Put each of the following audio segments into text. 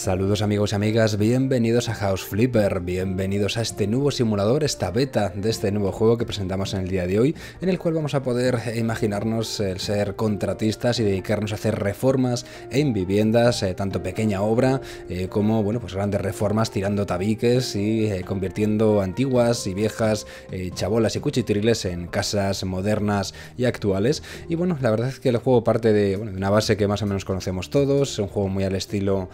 Saludos amigos y amigas, bienvenidos a House Flipper, bienvenidos a este nuevo simulador, esta beta de este nuevo juego que presentamos en el día de hoy, en el cual vamos a poder imaginarnos el ser contratistas y dedicarnos a hacer reformas en viviendas, eh, tanto pequeña obra eh, como bueno, pues grandes reformas tirando tabiques y eh, convirtiendo antiguas y viejas chabolas y cuchitriles en casas modernas y actuales. Y bueno, la verdad es que el juego parte de, una base que más o menos conocemos todos, un juego muy al estilo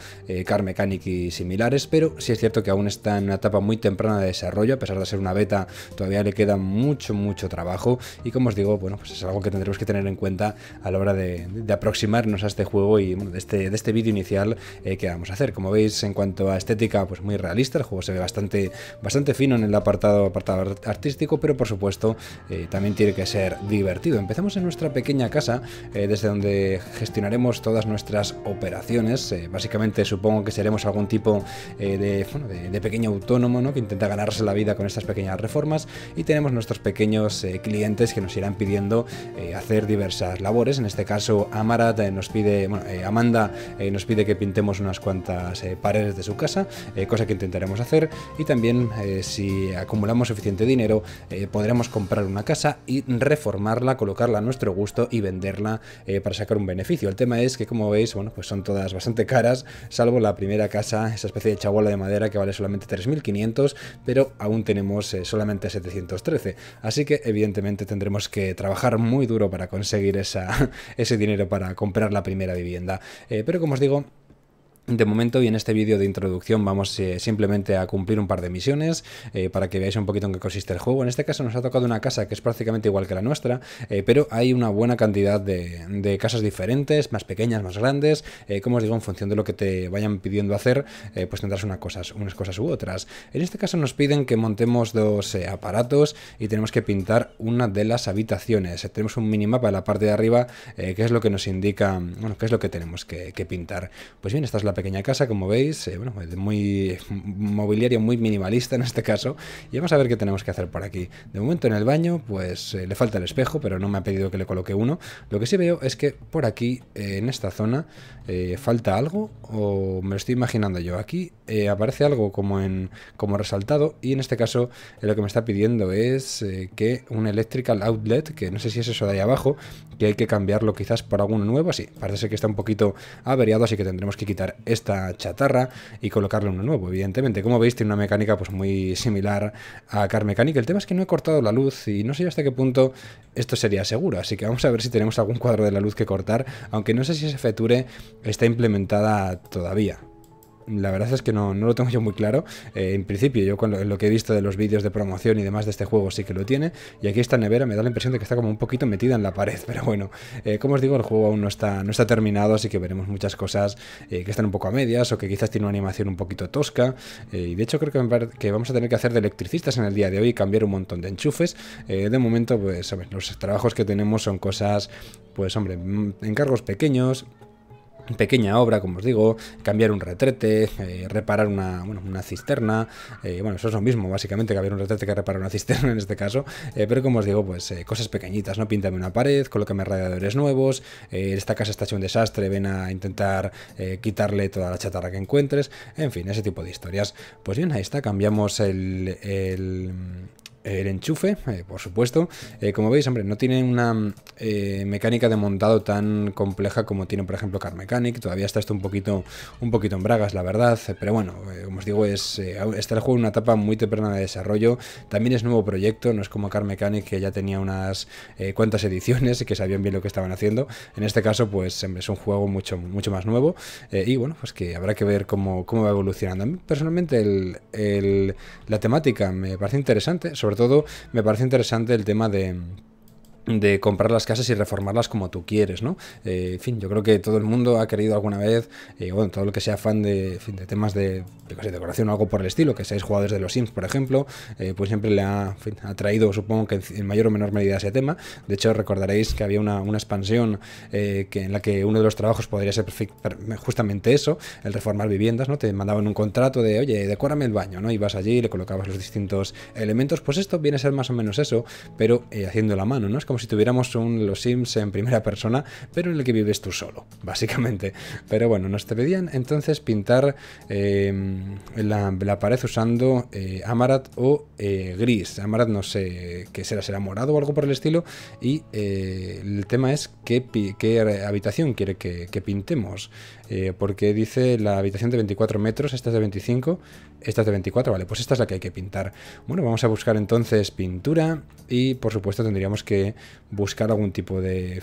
mecánica y similares, pero sí es cierto que aún está en una etapa muy temprana de desarrollo, a pesar de ser una beta, todavía le queda mucho, mucho trabajo y como os digo, bueno, pues es algo que tendremos que tener en cuenta a la hora de, aproximarnos a este juego y de este, de este vídeo inicial eh, que vamos a hacer. Como veis, en cuanto a estética, pues muy realista, el juego se ve bastante, bastante fino en el apartado, artístico, pero por supuesto eh, también tiene que ser divertido. Empezamos en nuestra pequeña casa, eh, desde donde gestionaremos todas nuestras operaciones, básicamente supongo que seremos algún tipo eh, de, pequeño autónomo ¿no? que intenta ganarse la vida con estas pequeñas reformas y tenemos nuestros pequeños eh, clientes que nos irán pidiendo eh, hacer diversas labores. En este caso, Amarat nos pide, bueno, Amanda nos pide que pintemos unas cuantas paredes de su casa, cosa que intentaremos hacer y también si acumulamos suficiente dinero podremos comprar una casa y reformarla, colocarla a nuestro gusto y venderla para sacar un beneficio. El tema es que como veis, bueno, pues son todas bastante caras, salvo la la primera casa, esa especie de chabola de madera que vale solamente 3.500, pero aún tenemos eh, solamente 713. Así que evidentemente tendremos que trabajar muy duro para conseguir esa, ese dinero para comprar la primera vivienda. Eh, pero como os digo, de momento y en este vídeo de introducción vamos eh, simplemente a cumplir un par de misiones eh, para que veáis un poquito en qué consiste el juego. En este caso nos ha tocado una casa que es prácticamente igual que la nuestra, eh, pero hay una buena cantidad de, casas diferentes, más pequeñas, más grandes. como os digo, en función de lo que te vayan pidiendo hacer, pues tendrás unas cosas, u otras. En este caso nos piden que montemos dos aparatos y tenemos que pintar una de las habitaciones. tenemos un minimapa en la parte de arriba que es lo que nos indica, bueno, qué es lo que tenemos que pintar. Pues bien, esta es la pequeña casa, como veis, eh, bueno, muy mobiliario muy minimalista en este caso. Y vamos a ver qué tenemos que hacer por aquí. De momento en el baño, pues eh, le falta el espejo, pero no me ha pedido que le coloque uno. Lo que sí veo es que por aquí, eh, en esta zona, falta algo, o me lo estoy imaginando yo. Aquí aparece algo como, en, como resaltado, y en este caso lo que me está pidiendo es que un electrical outlet, que no sé si es eso de ahí abajo, que hay que cambiarlo quizás por alguno nuevo. así, parece que está un poquito averiado, así que tendremos que quitar esta chatarra y colocarle uno nuevo, evidentemente. Como veis, tiene una mecánica pues muy similar a Car Mechanic. El tema es que no he cortado la luz y no sé hasta qué punto esto sería seguro, así que vamos a ver si tenemos algún cuadro de la luz que cortar, aunque no sé si ese feature está implementada todavía la verdad es que no, no lo tengo yo muy claro. Eh, en principio, yo con lo, que he visto de los vídeos de promoción y demás de este juego sí que lo tiene. Y aquí esta nevera me da la impresión de que está como un poquito metida en la pared. Pero bueno, eh, como os digo, el juego aún no está, no está terminado, así que veremos muchas cosas eh, que están un poco a medias o que quizás tiene una animación un poquito tosca. y de hecho creo que, que, vamos a tener que hacer de electricistas en el día de hoy y cambiar un montón de enchufes. de momento, pues, los trabajos que tenemos son cosas, pues hombre, mm, encargos pequeños pequeña obra, como os digo, cambiar un retrete, eh, reparar una, cisterna, eh, bueno, eso es lo mismo, básicamente, cambiar un retrete que reparar una cisterna en este caso, eh, pero como os digo, pues cosas pequeñitas, ¿no? Píntame una pared, colócame radiadores nuevos, esta casa está hecho un desastre, ven a intentar quitarle toda la chatarra que encuentres, en fin, ese tipo de historias. Pues bien, ahí está, cambiamos el el enchufe, eh, por supuesto. Eh, como veis, hombre, no tiene una eh, mecánica de montado tan compleja como tiene, por ejemplo, Car Mechanic. Todavía está esto un poquito, un poquito en bragas, la verdad. Pero bueno, como os digo, es, está el juego en una etapa muy temprana de desarrollo. También es nuevo proyecto, no es como Car Mechanic, que ya tenía unas cuantas ediciones y que sabían bien lo que estaban haciendo. En este caso, pues es un juego mucho, mucho más nuevo. y bueno, pues que habrá que ver cómo, cómo va evolucionando. personalmente, la temática me parece interesante, sobre todo me parece interesante el tema de de comprar las casas y reformarlas como tú quieres, ¿no? Eh, en fin, yo creo que todo el mundo ha querido alguna vez, eh, bueno, todo lo que sea fan de, temas de, decoración o algo por el estilo, que seáis jugadores de los Sims, por ejemplo, eh, pues siempre le ha traído, supongo que en, mayor o menor medida ese tema. De hecho, recordaréis que había una, expansión que, en la que uno de los trabajos podría ser justamente eso, el reformar viviendas, ¿no? Te mandaban un contrato de, oye, decórame el baño, ¿no? Ibas allí y le colocabas los distintos elementos, pues esto viene a ser más o menos eso, pero haciendo la mano, ¿no? como si tuviéramos un Los Sims en primera persona, pero en el que vives tú solo, básicamente. Pero bueno, nos te pedían entonces pintar em, la, pared usando eh, Amarat o eh, gris. Amarat no sé qué será, será morado o algo por el estilo. Y eh, el tema es qué, habitación quiere que, que pintemos. porque dice la habitación de 24 metros, esta es de 25, esta es de 24, vale, pues esta es la que hay que pintar. Bueno, vamos a buscar entonces pintura y por supuesto tendríamos que buscar algún tipo de,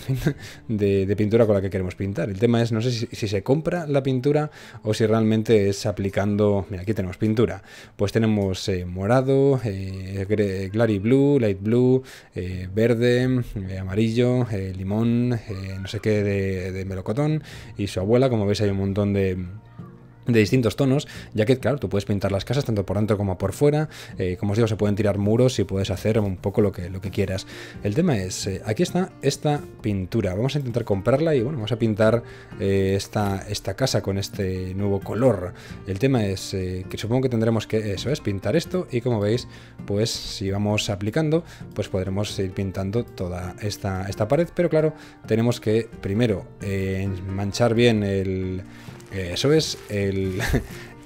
pintura con la que queremos pintar. El tema es, no sé si, se compra la pintura o si realmente es aplicando... Mira, aquí tenemos pintura. Pues tenemos eh, morado, eh, glary blue, light blue, eh, verde, eh, amarillo, limón, no sé qué de, de melocotón y su abuela, como veis hay un montón de de distintos tonos, ya que, claro, tú puedes pintar las casas tanto por dentro como por fuera. Eh, como os digo, se pueden tirar muros y puedes hacer un poco lo que, lo que quieras. El tema es, eh, aquí está esta pintura. Vamos a intentar comprarla y, bueno, vamos a pintar eh, esta, esta casa con este nuevo color. El tema es que supongo que tendremos que, eso es, pintar esto y, como veis, pues si vamos aplicando, pues podremos seguir pintando toda esta, esta pared. Pero, claro, tenemos que primero manchar bien el eh, eso es el...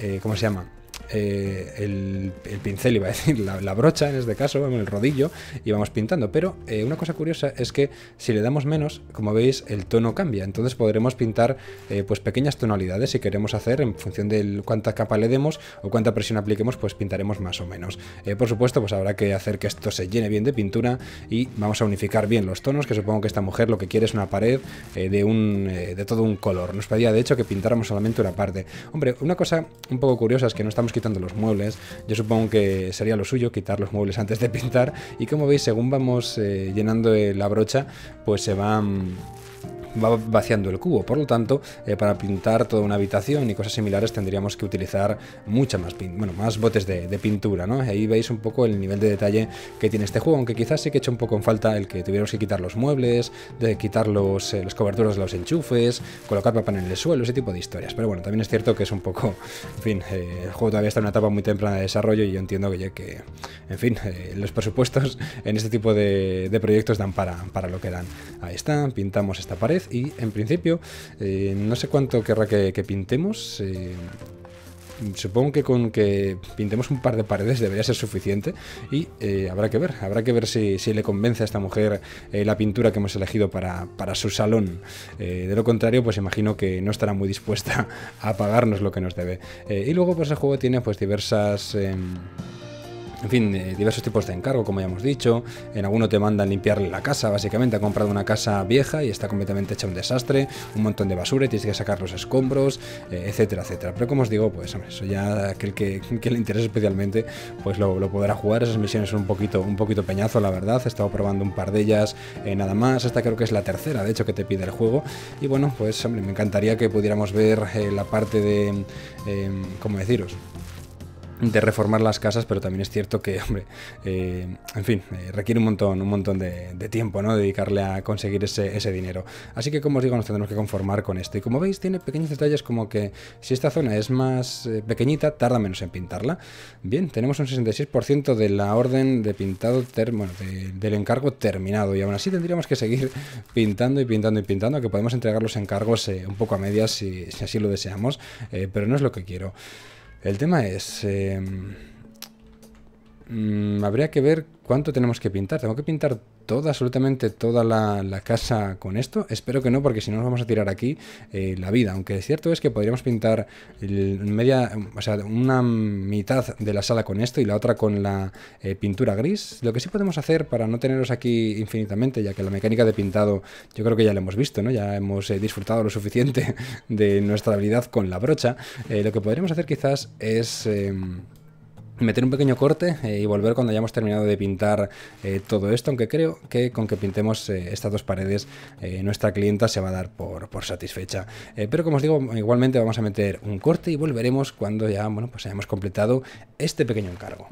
Eh, ¿Cómo se llama? Eh, el, pincel, iba a decir, la, brocha en este caso, el rodillo, y vamos pintando. Pero eh, una cosa curiosa es que si le damos menos, como veis, el tono cambia. Entonces podremos pintar eh, pues pequeñas tonalidades si queremos hacer en función de cuánta capa le demos o cuánta presión apliquemos, pues pintaremos más o menos. por supuesto, pues habrá que hacer que esto se llene bien de pintura y vamos a unificar bien los tonos, que supongo que esta mujer lo que quiere es una pared de, un, de todo un color. Nos pedía, de hecho, que pintáramos solamente una parte. Hombre, una cosa un poco curiosa es que no estamos quitando los muebles. Yo supongo que sería lo suyo quitar los muebles antes de pintar. Y como veis, según vamos eh, llenando la brocha, pues se van va vaciando el cubo. Por lo tanto, eh, para pintar toda una habitación y cosas similares tendríamos que utilizar mucha más, bueno, más botes de, pintura, ¿no? Ahí veis un poco el nivel de detalle que tiene este juego, aunque quizás sí que echa un poco en falta el que tuviéramos que quitar los muebles, de quitar los, eh, las coberturas de los enchufes, colocar papá en el suelo, ese tipo de historias. Pero bueno, también es cierto que es un poco, en fin, eh, el juego todavía está en una etapa muy temprana de desarrollo y yo entiendo que, que en fin, los presupuestos en este tipo de, proyectos dan para, para lo que dan. Ahí está, pintamos esta pared y en principio eh, no sé cuánto querrá que, pintemos. Eh, supongo que con que pintemos un par de paredes debería ser suficiente y eh, habrá que ver, habrá que ver si, le convence a esta mujer la pintura que hemos elegido para, su salón. de lo contrario, pues imagino que no estará muy dispuesta a pagarnos lo que nos debe. y luego, pues el juego tiene pues diversas em, en fin, eh, diversos tipos de encargo, como ya hemos dicho. En alguno te mandan limpiarle la casa, básicamente. Ha comprado una casa vieja y está completamente hecha un desastre, un montón de basura y tienes que sacar los escombros, eh, etcétera, etcétera. Pero como os digo, pues hombre, eso ya aquel que, le interese especialmente, pues lo, podrá jugar. Esas misiones son un poquito, un poquito peñazo, la verdad. He estado probando un par de ellas eh, nada más. Esta creo que es la tercera, de hecho, que te pide el juego. Y bueno, pues hombre, me encantaría que pudiéramos ver la parte de, em, ¿cómo deciros? de reformar las casas, pero también es cierto que, hombre, eh, en fin, eh, requiere un montón, un montón de, tiempo, ¿no? Dedicarle a conseguir ese, dinero. Así que, como os digo, nos tendremos que conformar con esto. Y como veis, tiene pequeños detalles como que si esta zona es más eh, pequeñita, tarda menos en pintarla. Bien, tenemos un 66% de la orden de pintado, bueno, del encargo terminado. Y aún así tendríamos que seguir pintando y pintando y pintando, que podemos entregar los encargos un poco a medias si así lo deseamos, pero no es lo que quiero. El tema es... Em, Mm, habría que ver cuánto tenemos que pintar. ¿Tengo que pintar toda, absolutamente toda la, casa con esto? Espero que no, porque si no nos vamos a tirar aquí eh, la vida. Aunque es cierto es que podríamos pintar media, o sea, una mitad de la sala con esto y la otra con la eh, pintura gris. Lo que sí podemos hacer para no teneros aquí infinitamente, ya que la mecánica de pintado yo creo que ya la hemos visto, ¿no? Ya hemos eh, disfrutado lo suficiente de nuestra habilidad con la brocha. lo que podríamos hacer quizás es em, meter un pequeño corte eh, y volver cuando hayamos terminado de pintar eh, todo esto, aunque creo que con que pintemos eh, estas dos paredes nuestra clienta se va a dar por, satisfecha. pero como os digo, igualmente vamos a meter un corte y volveremos cuando ya bueno, pues hayamos completado este pequeño encargo.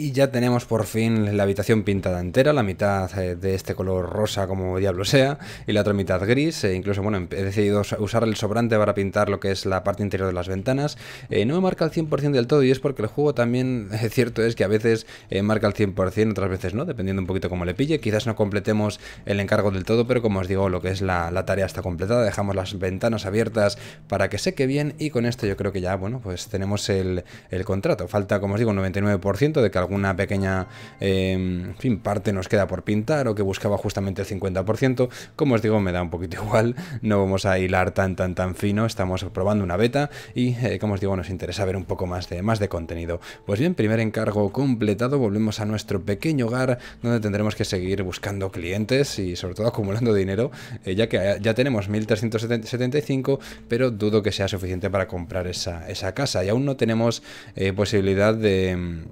Y ya tenemos por fin la habitación pintada entera, la mitad eh, de este color rosa como diablo sea, y la otra mitad gris. E incluso, bueno, he decidido usar el sobrante para pintar lo que es la parte interior de las ventanas. Eh, no me marca al 100% del todo y es porque el juego también, es cierto es que a veces eh, marca al 100%, otras veces no, dependiendo un poquito cómo le pille. Quizás no completemos el encargo del todo, pero como os digo, lo que es la, tarea está completada. Dejamos las ventanas abiertas para que seque bien y con esto yo creo que ya, bueno, pues tenemos el, contrato. Falta, como os digo, un 99% de que una pequeña em, fin, parte nos queda por pintar o que buscaba justamente el 50%. Como os digo, me da un poquito igual, no vamos a hilar tan tan tan fino, estamos probando una beta y eh, como os digo, nos interesa ver un poco más de, más de contenido. Pues bien, primer encargo completado, volvemos a nuestro pequeño hogar donde tendremos que seguir buscando clientes y sobre todo acumulando dinero, eh, ya que ya tenemos 1375, pero dudo que sea suficiente para comprar esa, esa casa y aún no tenemos eh, posibilidad de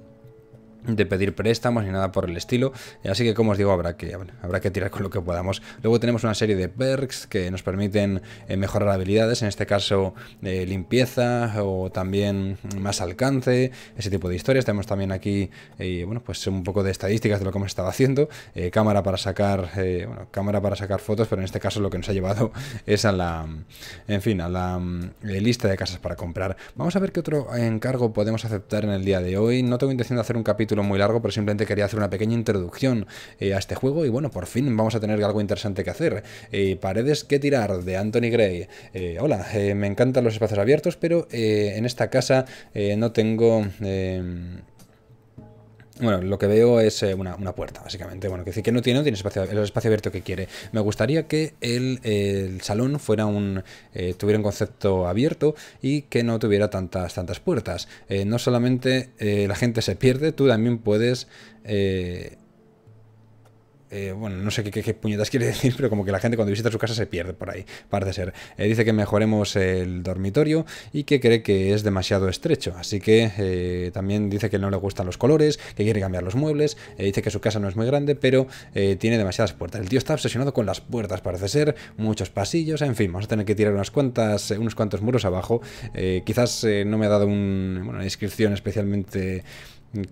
de pedir préstamos ni nada por el estilo. Eh, así que como os digo, habrá que, habrá que tirar con lo que podamos. Luego tenemos una serie de perks que nos permiten eh, mejorar habilidades, en este caso eh, limpieza o también más alcance, ese tipo de historias. Tenemos también aquí bueno, pues un poco de estadísticas de lo que hemos estado haciendo, cámara para sacar cámara para sacar fotos, pero en este caso lo que nos ha llevado es a la en fin, a la mm, lista de casas para comprar. Vamos a ver qué otro encargo podemos aceptar en el día de hoy. No tengo intención de hacer un capítulo título muy largo, pero simplemente quería hacer una pequeña introducción eh, a este juego y bueno, por fin vamos a tener algo interesante que hacer. Eh, paredes que tirar de Anthony Gray. Eh, hola, me encantan los espacios abiertos, pero en esta casa no tengo... Bueno, lo que veo es eh, una, puerta, básicamente. Bueno, que decir que no tiene, tiene espacio, el espacio abierto que quiere. Me gustaría que el, salón fuera un, eh, tuviera un concepto abierto y que no tuviera tantas, tantas puertas. Eh, no solamente la gente se pierde, tú también puedes eh, bueno, no sé qué, puñetas quiere decir, pero como que la gente cuando visita su casa se pierde por ahí, parece ser. Eh, dice que mejoremos el dormitorio y que cree que es demasiado estrecho, así que eh, también dice que no le gustan los colores, que quiere cambiar los muebles, dice que su casa no es muy grande, pero tiene demasiadas puertas. El tío está obsesionado con las puertas, parece ser, muchos pasillos, en fin, vamos a tener que tirar unas cuantas, unos cuantos muros abajo. quizás no me ha dado una inscripción especialmente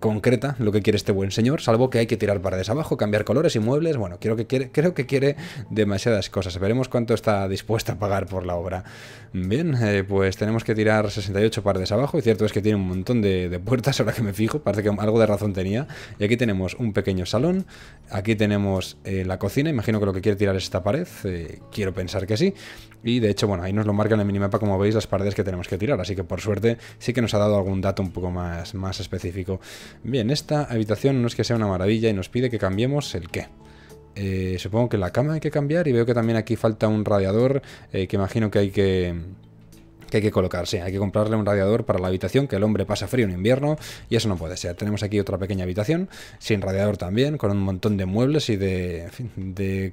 concreta lo que quiere este buen señor, salvo que hay que tirar paredes abajo, cambiar colores y muebles. Bueno, creo que quiere, creo que quiere demasiadas cosas. Veremos cuánto está dispuesta a pagar por la obra. Bien, eh, pues tenemos que tirar 68 paredes abajo. Y cierto es que tiene un montón de, puertas, ahora que me fijo, parece que algo de razón tenía. Y aquí tenemos un pequeño salón. Aquí tenemos eh, la cocina. Imagino que lo que quiere tirar es esta pared. Eh, quiero pensar que sí. Y de hecho, bueno, ahí nos lo marca en el minimapa, como veis, las paredes que tenemos que tirar. Así que por suerte sí que nos ha dado algún dato un poco más, más específico. Bien, esta habitación no es que sea una maravilla y nos pide que cambiemos el qué. Eh, supongo que la cama hay que cambiar y veo que también aquí falta un radiador eh, que imagino que hay que hay que colocarse. Hay que comprarle un radiador para la habitación, que el hombre pasa frío en invierno y eso no puede ser. Tenemos aquí otra pequeña habitación, sin radiador también, con un montón de muebles y de,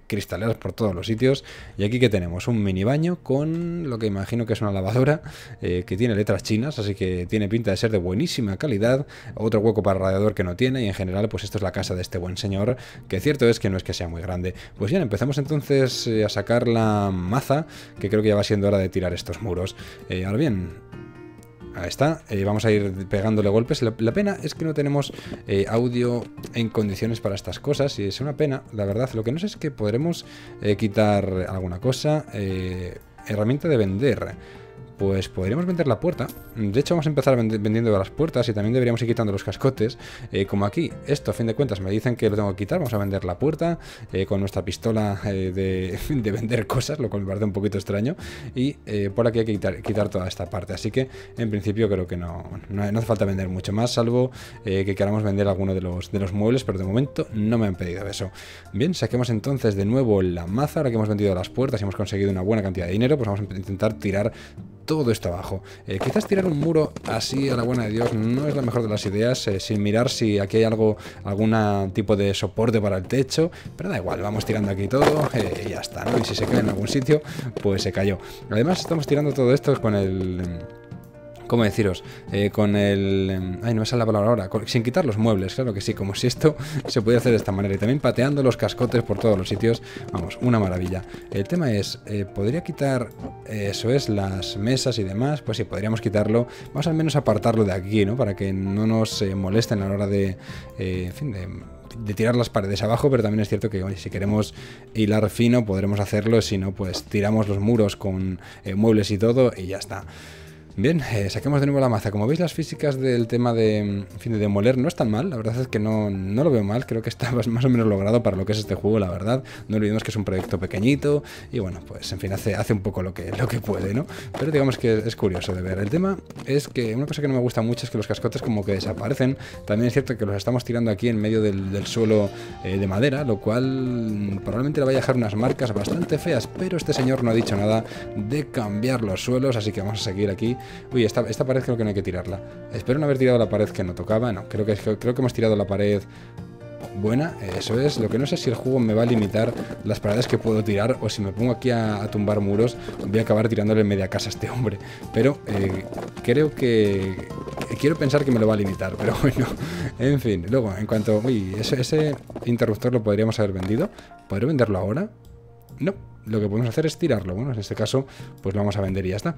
cristaleras por todos los sitios. Y aquí que tenemos un mini baño con lo que imagino que es una lavadora eh, que tiene letras chinas, así que tiene pinta de ser de buenísima calidad. Otro hueco para radiador que no tiene y en general pues esto es la casa de este buen señor, que cierto es que no es que sea muy grande. Pues bien, empezamos entonces eh, a sacar la maza, que creo que ya va siendo hora de tirar estos muros. Eh, ahora bien, Ahí está, eh, vamos a ir pegándole golpes. La, pena es que no tenemos eh, audio en condiciones para estas cosas y es una pena, la verdad. Lo que no sé es que podremos quitar alguna cosa. herramienta de vender pues podríamos vender la puerta. De hecho, vamos a empezar vendiendo las puertas y también deberíamos ir quitando los cascotes. Eh, como aquí, esto a fin de cuentas me dicen que lo tengo que quitar, vamos a vender la puerta eh, con nuestra pistola eh, de, vender cosas, lo cual me parece un poquito extraño. Y por aquí hay que quitar, toda esta parte. Así que, en principio, creo que no, hace falta vender mucho más, salvo que queramos vender alguno de los, de los muebles, pero de momento no me han pedido eso. Bien, saquemos entonces de nuevo la maza, ahora que hemos vendido las puertas y hemos conseguido una buena cantidad de dinero, pues vamos a intentar tirar todo esto abajo. Eh, quizás tirar un muro así a la buena de Dios no es la mejor de las ideas, eh, sin mirar si aquí hay algo, algún tipo de soporte para el techo, pero da igual, vamos tirando aquí todo eh, y ya está, ¿no? Y si se cae en algún sitio, pues se cayó. Además estamos tirando todo esto con el ¿cómo deciros? Eh, con el... Em, ay, no me sale la palabra ahora. sin quitar los muebles, claro que sí, como si esto se pudiera hacer de esta manera. Y también pateando los cascotes por todos los sitios. Vamos, una maravilla. El tema es, eh, ¿podría quitar, eh, eso es, las mesas y demás? Pues sí, podríamos quitarlo. Vamos al menos apartarlo de aquí, ¿no? Para que no nos molesten a la hora de... en fin, de tirar las paredes abajo, pero también es cierto que si queremos hilar fino podremos hacerlo, si no, pues tiramos los muros con muebles y todo y ya está. Bien, eh, saquemos de nuevo la maza. Como veis, las físicas del tema de, en fin, de demoler no están mal. La verdad es que no, lo veo mal. Creo que está más o menos logrado para lo que es este juego, la verdad. No olvidemos que es un proyecto pequeñito y bueno, pues en fin, hace, hace un poco lo que, lo que puede, ¿no? Pero digamos que es curioso de ver. El tema es que una cosa que no me gusta mucho es que los cascotes como que desaparecen. También es cierto que los estamos tirando aquí en medio del, suelo eh, de madera, lo cual probablemente le vaya a dejar unas marcas bastante feas. Pero este señor no ha dicho nada de cambiar los suelos, así que vamos a seguir aquí uy, esta, pared creo que no hay que tirarla. Espero no haber tirado la pared que no tocaba, no, creo que, creo que hemos tirado la pared buena, eso es. Lo que no sé si el juego me va a limitar las paredes que puedo tirar o si me pongo aquí a, tumbar muros voy a acabar tirándole en media casa a este hombre. Pero eh, creo que... Quiero pensar que me lo va a limitar, pero bueno. En fin, luego, en cuanto... Uy, ese, ese interruptor lo podríamos haber vendido. ¿Podré venderlo ahora? No. Lo que podemos hacer es tirarlo. Bueno, en este caso, pues lo vamos a vender y ya está.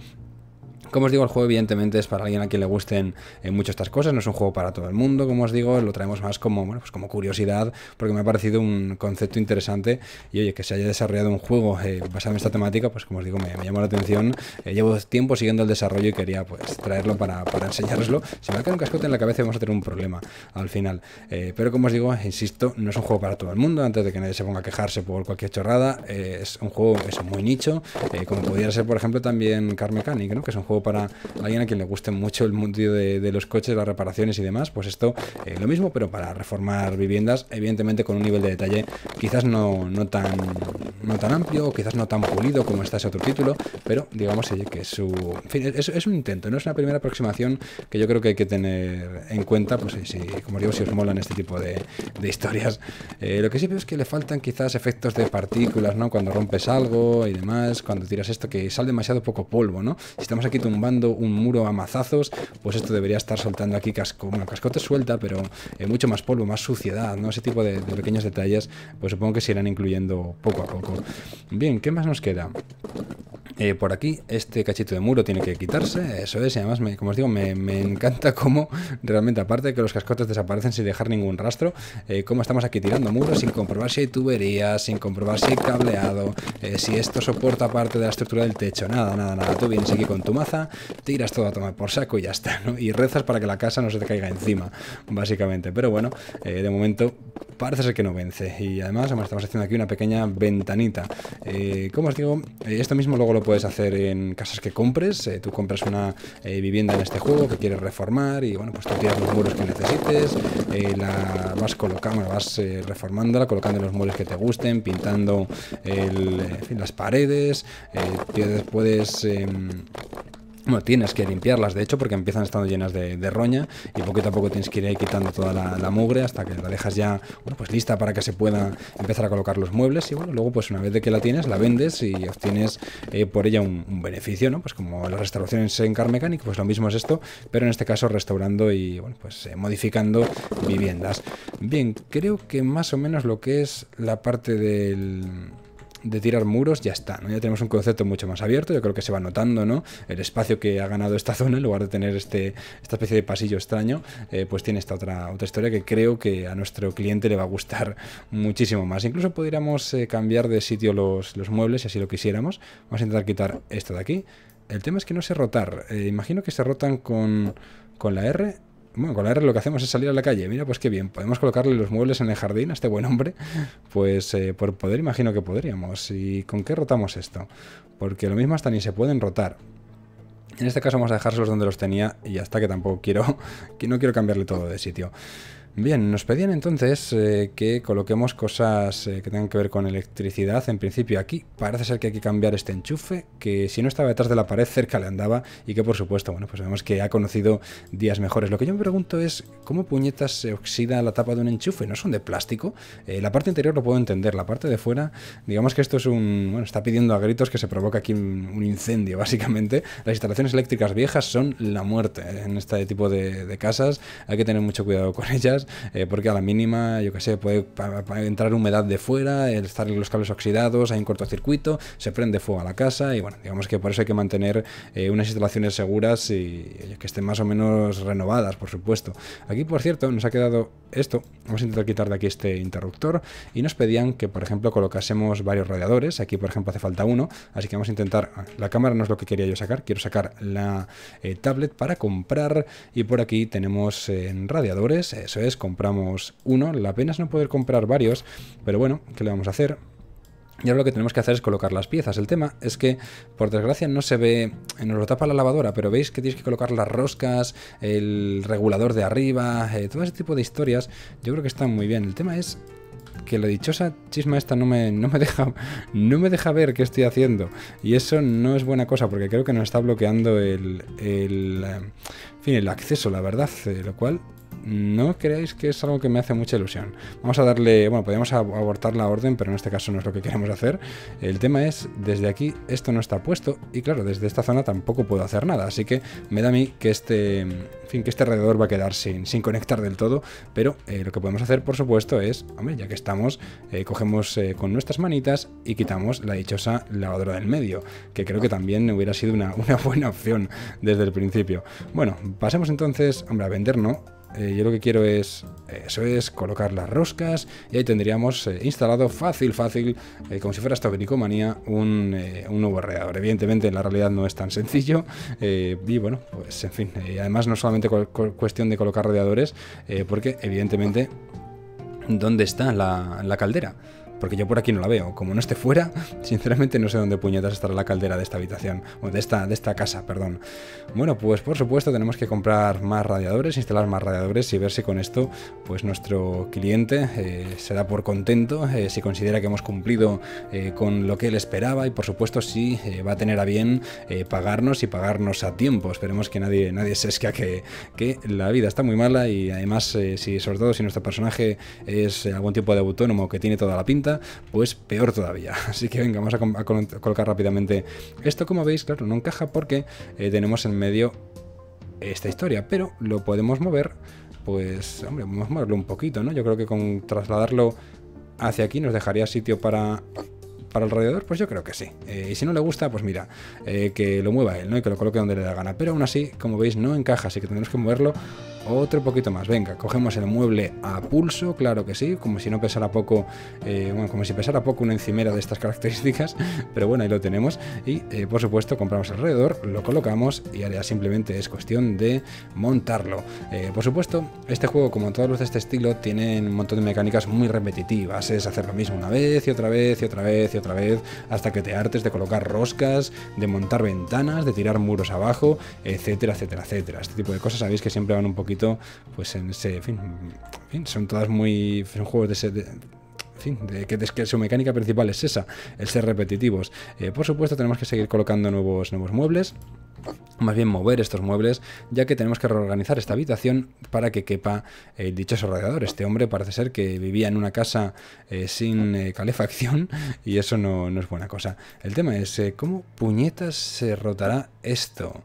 Como os digo, el juego evidentemente es para alguien a quien le gusten eh, mucho estas cosas, no es un juego para todo el mundo, como os digo, lo traemos más como, bueno, pues como curiosidad, porque me ha parecido un concepto interesante y oye, que se haya desarrollado un juego eh, basado en esta temática, pues como os digo, me, llamó la atención, eh, llevo tiempo siguiendo el desarrollo y quería pues traerlo para, enseñaroslo, Si me cae un cascote en la cabeza vamos a tener un problema al final, pero como os digo, insisto, no es un juego para todo el mundo, antes de que nadie se ponga a quejarse por cualquier chorrada, es un juego es muy nicho, como pudiera ser por ejemplo también Car Mechanic, ¿no? que es un juego para alguien a quien le guste mucho el mundo de, los coches, las reparaciones y demás, pues esto eh, lo mismo, pero para reformar viviendas, evidentemente con un nivel de detalle quizás no, no, tan, no tan amplio, quizás no tan pulido como está ese otro título, pero digamos que su, fin, es, es, un intento, no es una primera aproximación que yo creo que hay que tener en cuenta, pues si, como digo, si os molan este tipo de, historias. Eh, lo que sí veo es que le faltan quizás efectos de partículas, ¿no? Cuando rompes algo y demás, cuando tiras esto, que sale demasiado poco polvo, ¿no? Si estamos aquí tumbando un muro a mazazos, pues esto debería estar soltando aquí casco, bueno, cascote suelta, pero eh, mucho más polvo, más suciedad, ¿no? Ese tipo de, de, pequeños detalles, pues supongo que se irán incluyendo poco a poco. Bien, ¿qué más nos queda? Eh, por aquí, este cachito de muro tiene que quitarse, eso es, y además, como os digo, me, encanta cómo realmente, aparte de que los cascotes desaparecen sin dejar ningún rastro, como eh, cómo estamos aquí tirando muros sin comprobar si hay tuberías, sin comprobar si hay cableado, eh, si esto soporta parte de la estructura del techo, nada, nada, nada, tú vienes aquí con tu maza, tiras todo a tomar por saco y ya está, ¿no? Y rezas para que la casa no se te caiga encima, básicamente, pero bueno, de momento parece ser que no vence, y además, además estamos haciendo aquí una pequeña ventanita, como os digo, esto mismo luego lo puedes hacer en casas que compres. Eh, tú compras una eh, vivienda en este juego que quieres reformar y bueno, pues tú tiras los muros que necesites, eh, la vas colocando, vas reformándola, colocando los muebles que te gusten, pintando las paredes, puedes... puedes em, bueno, tienes que limpiarlas, de hecho, porque empiezan estando llenas de, roña y poquito a poco tienes que ir ahí quitando toda la, mugre hasta que la dejas ya, bueno, pues lista para que se pueda empezar a colocar los muebles y bueno, luego pues una vez de que la tienes, la vendes y obtienes eh, por ella un, beneficio, ¿no? Pues como las restauraciones en car mecánico, pues lo mismo es esto, pero en este caso restaurando y, bueno, pues eh, modificando viviendas. Bien, creo que más o menos lo que es la parte del de tirar muros, ya está, ¿no? Ya tenemos un concepto mucho más abierto, yo creo que se va notando, ¿no? El espacio que ha ganado esta zona, en lugar de tener este, esta especie de pasillo extraño, eh, pues tiene esta otra, otra historia que creo que a nuestro cliente le va a gustar muchísimo más. Incluso podríamos eh, cambiar de sitio los, muebles, si así lo quisiéramos. Vamos a intentar quitar esto de aquí. El tema es que no sé rotar. Eh, imagino que se rotan con, con la R bueno, con la R lo que hacemos es salir a la calle. Mira, pues qué bien. Podemos colocarle los muebles en el jardín a este buen hombre. Pues eh, por poder imagino que podríamos. ¿Y con qué rotamos esto? Porque lo mismo hasta ni se pueden rotar. En este caso vamos a dejárselos donde los tenía y hasta que tampoco quiero... que no quiero cambiarle todo de sitio. Bien, nos pedían entonces eh, que coloquemos cosas eh, que tengan que ver con electricidad. En principio aquí parece ser que hay que cambiar este enchufe, que si no estaba detrás de la pared cerca le andaba y que por supuesto, bueno, pues vemos que ha conocido días mejores. Lo que yo me pregunto es cómo puñetas se oxida la tapa de un enchufe, no son de plástico. Eh, la parte interior lo puedo entender, la parte de fuera, digamos que esto es un, bueno, está pidiendo a gritos que se provoque aquí un, incendio básicamente. Las instalaciones eléctricas viejas son la muerte en este tipo de casas, hay que tener mucho cuidado con ellas eh, porque a la mínima, yo que sé, puede entrar humedad de fuera, estar los cables oxidados, hay un cortocircuito, se prende fuego a la casa y bueno, digamos que por eso hay que mantener eh, unas instalaciones seguras y eh, que estén más o menos renovadas, por supuesto. Aquí, por cierto, nos ha quedado esto. Vamos a intentar quitar de aquí este interruptor y nos pedían que, por ejemplo, colocásemos varios radiadores. Aquí, por ejemplo, hace falta uno, así que vamos a intentar... Ah, la cámara no es lo que quería yo sacar, quiero sacar la tablet para comprar y por aquí tenemos radiadores, eso es, compramos uno. La pena es no poder comprar varios, pero bueno, ¿qué le vamos a hacer? Y ahora lo que tenemos que hacer es colocar las piezas. El tema es que, por desgracia, no se ve, eh, nos lo tapa la lavadora, pero veis que tienes que colocar las roscas, el regulador de arriba, eh, todo ese tipo de historias, yo creo que están muy bien. El tema es que la dichosa chisma esta no me, no me, deja, no me deja ver qué estoy haciendo. Y eso no es buena cosa, porque creo que nos está bloqueando el, el, eh, fin, el acceso, la verdad, lo cual no creáis que es algo que me hace mucha ilusión. Vamos a darle, bueno, podemos abortar la orden, pero en este caso no es lo que queremos hacer. El tema es, desde aquí esto no está puesto y claro, desde esta zona tampoco puedo hacer nada, así que me da a mí que este, en fin, que este alrededor va a quedar sin, sin conectar del todo, pero eh, lo que podemos hacer, por supuesto, es, hombre, ya que estamos, eh, cogemos eh, con nuestras manitas y quitamos la dichosa lavadora del medio, que creo que también hubiera sido una, una buena opción desde el principio. Bueno, pasemos entonces, hombre, a vender no, eh, yo lo que quiero es, eso es, colocar las roscas y ahí tendríamos eh, instalado fácil, fácil, eh, como si fuera hasta manicomanía, un, un nuevo radiador. Evidentemente en la realidad no es tan sencillo y bueno, pues en fin, además no solamente cuestión de colocar radiadores, porque evidentemente dónde está la, caldera. Porque yo por aquí no la veo. Como no esté fuera, sinceramente no sé dónde puñetas estará la caldera de esta habitación. O de esta, de esta casa, perdón. Bueno, pues por supuesto tenemos que comprar más radiadores, instalar más radiadores y ver si con esto pues nuestro cliente eh, se da por contento, eh, si considera que hemos cumplido eh, con lo que él esperaba y por supuesto si va a tener a bien pagarnos y pagarnos a tiempo. Esperemos que nadie, nadie se esquea que, que la vida está muy mala y además si sobre todo si nuestro personaje es algún tipo de autónomo que tiene toda la pinta, pues peor todavía. Así que venga, vamos a, colocar rápidamente esto. Como veis, claro, no encaja porque eh, tenemos en medio esta historia, pero lo podemos mover, pues, hombre, a moverlo un poquito, ¿no? Yo creo que con trasladarlo hacia aquí nos dejaría sitio para para alrededor? Pues yo creo que sí. Eh, y si no le gusta, pues mira, eh, que lo mueva él, ¿no? Y que lo coloque donde le da gana. Pero aún así, como veis, no encaja, así que tenemos que moverlo otro poquito más, venga, cogemos el mueble a pulso, claro que sí, como si no pesara poco, eh, bueno, como si pesara poco una encimera de estas características, pero bueno, ahí lo tenemos. Y eh, por supuesto, compramos alrededor, lo colocamos y ahora simplemente es cuestión de montarlo. Eh, por supuesto, este juego, como todos los de este estilo, tienen un montón de mecánicas muy repetitivas, es hacer lo mismo una vez y otra vez y otra vez y otra vez, hasta que te hartes de colocar roscas, de montar ventanas, de tirar muros abajo, etcétera, etcétera, etcétera. Este tipo de cosas sabéis que siempre van un poquito pues en ese, fin, son todas muy, son juegos de fin, de que, su mecánica principal es esa, el ser repetitivos. Eh, por supuesto, tenemos que seguir colocando nuevos, nuevos muebles más bien mover estos muebles, ya que tenemos que reorganizar esta habitación para que quepa el eh, dichoso radiador. Este hombre parece ser que vivía en una casa eh, sin calefacción y eso no, es buena cosa. El tema es, ¿cómo puñetas se rotará esto?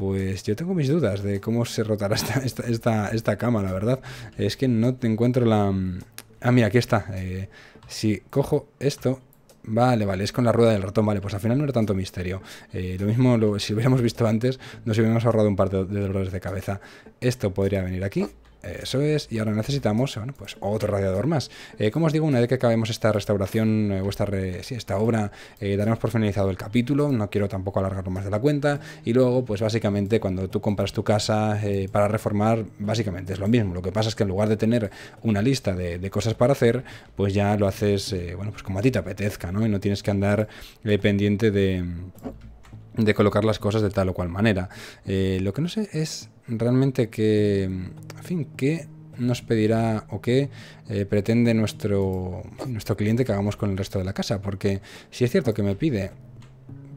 pues yo tengo mis dudas de cómo se rotará esta, esta, cama, la verdad. Es que no te encuentro la... Mm, ah, mira, aquí está. Eh, si cojo esto... Vale, vale, es con la rueda del ratón, vale, pues al final no era tanto misterio. Eh, lo mismo, lo, si lo hubiéramos visto antes, nos hubiéramos ahorrado un par de, de dolores de cabeza. Esto podría venir aquí, eso es, y ahora necesitamos bueno, pues otro radiador más. Eh, como os digo, una vez que acabemos esta restauración eh, o esta, esta obra, eh, daremos por finalizado el capítulo, no quiero tampoco alargarlo más de la cuenta, y luego, pues básicamente cuando tú compras tu casa para reformar, básicamente es lo mismo. Lo que pasa es que en lugar de tener una lista de, de cosas para hacer, pues ya lo haces, bueno, pues como a ti te apetezca, ¿no? Y no tienes que andar pendiente de de colocar las cosas de tal o cual manera. Eh, lo que no sé es realmente que, fin, qué nos pedirá o qué eh, pretende nuestro, nuestro cliente que hagamos con el resto de la casa, porque si es cierto que me pide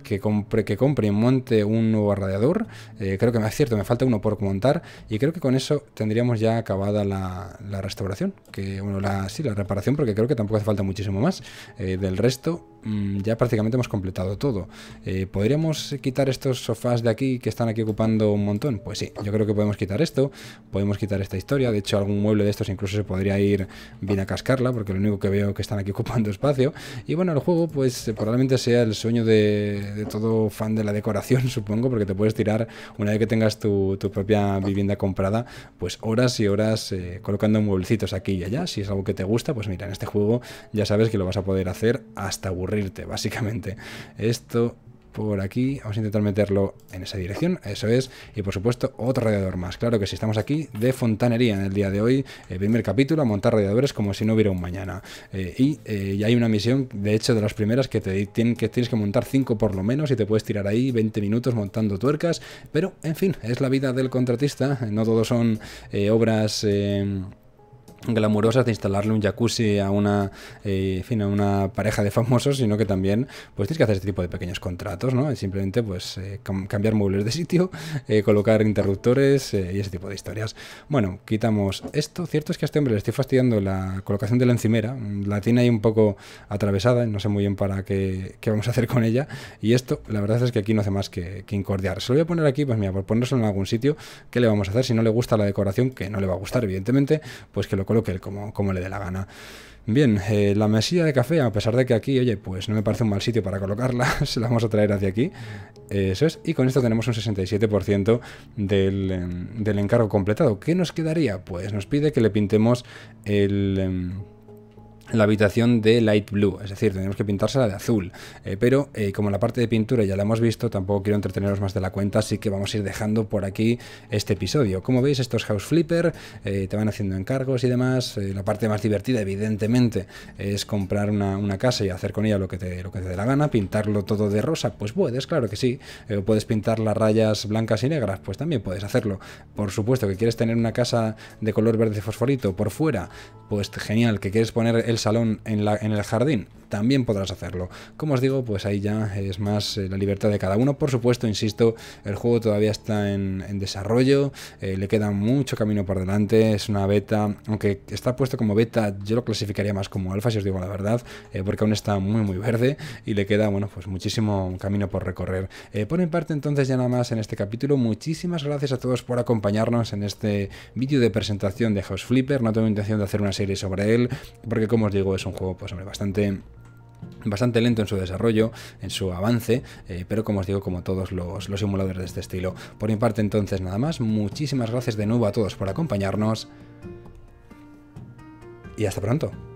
que compre, que compre y monte un nuevo radiador. Eh, creo que me es cierto, me falta uno por montar. Y creo que con eso tendríamos ya acabada la, restauración. Que, bueno, la, sí, la reparación, porque creo que tampoco hace falta muchísimo más. Eh, del resto, mm, ya prácticamente hemos completado todo. Eh, ¿Podríamos quitar estos sofás de aquí que están aquí ocupando un montón? Pues sí, yo creo que podemos quitar esto, podemos quitar esta historia. De hecho, algún mueble de estos incluso se podría ir bien a cascarla, porque lo único que veo que están aquí ocupando espacio. Y bueno, el juego, pues probablemente sea el sueño de de todo fan de la decoración, supongo, porque te puedes tirar, una vez que tengas tu, propia vivienda comprada, pues horas y horas eh, colocando mueblecitos aquí y allá. Si es algo que te gusta, pues mira, en este juego ya sabes que lo vas a poder hacer hasta aburrirte, básicamente. Esto por aquí. Vamos a intentar meterlo en esa dirección, eso es. Y por supuesto, otro radiador más. Claro que si estamos aquí de fontanería en el día de hoy. El eh, primer capítulo, montar radiadores como si no hubiera un mañana. Eh, y, eh, hay una misión, de hecho, de las primeras que, te, tienen, que tienes que montar cinco por lo menos y te puedes tirar ahí 20 minutos montando tuercas. Pero, en fin, es la vida del contratista. No todo son obras glamurosas de instalarle un jacuzzi a una, eh, en fin, a una pareja de famosos, sino que también pues tienes que hacer este tipo de pequeños contratos, ¿no? Simplemente pues eh, cambiar muebles de sitio, eh, colocar interruptores y ese tipo de historias. Bueno, quitamos esto. Cierto es que a este hombre le estoy fastidiando la colocación de la encimera, la tiene ahí un poco atravesada, no sé muy bien para qué, vamos a hacer con ella. Y esto, la verdad es que aquí no hace más que, que incordiar. Se lo voy a poner aquí, pues mira, por ponérselo en algún sitio, ¿qué le vamos a hacer? Si no le gusta la decoración, que no le va a gustar, evidentemente, pues que lo que él como, como le dé la gana. Bien, eh, la mesilla de café, a pesar de que aquí, oye, pues no me parece un mal sitio para colocarla, se la vamos a traer hacia aquí. Eso es. Y con esto tenemos un 67% del, em, del encargo completado. ¿Qué nos quedaría? Pues nos pide que le pintemos el em, la habitación de light blue, es decir, tenemos que pintársela de azul. Eh, pero eh, como la parte de pintura ya la hemos visto, tampoco quiero entreteneros más de la cuenta, así que vamos a ir dejando por aquí este episodio. Como veis, estos House Flipper eh, te van haciendo encargos y demás. la parte más divertida, evidentemente, es comprar una, casa y hacer con ella lo que, te, lo que te dé la gana, pintarlo todo de rosa, pues puedes, claro que sí. puedes pintar las rayas blancas y negras, pues también puedes hacerlo. Por supuesto, que quieres tener una casa de color verde fosforito por fuera, pues genial, que quieres poner el salón en, el jardín, también podrás hacerlo. Como os digo, pues ahí ya es más eh, la libertad de cada uno. Por supuesto, insisto, el juego todavía está en, desarrollo, eh, le queda mucho camino por delante, es una beta, aunque está puesto como beta, yo lo clasificaría más como alfa, si os digo la verdad, eh, porque aún está muy muy verde y le queda, bueno, pues muchísimo camino por recorrer. por mi parte, entonces ya nada más en este capítulo, muchísimas gracias a todos por acompañarnos en este vídeo de presentación de House Flipper, no tengo intención de hacer una serie sobre él, porque como como os digo, es un juego, pues hombre, bastante bastante lento en su desarrollo, en su avance, eh, pero como os digo, como todos los, los simuladores de este estilo. Por mi parte entonces nada más, muchísimas gracias de nuevo a todos por acompañarnos y hasta pronto.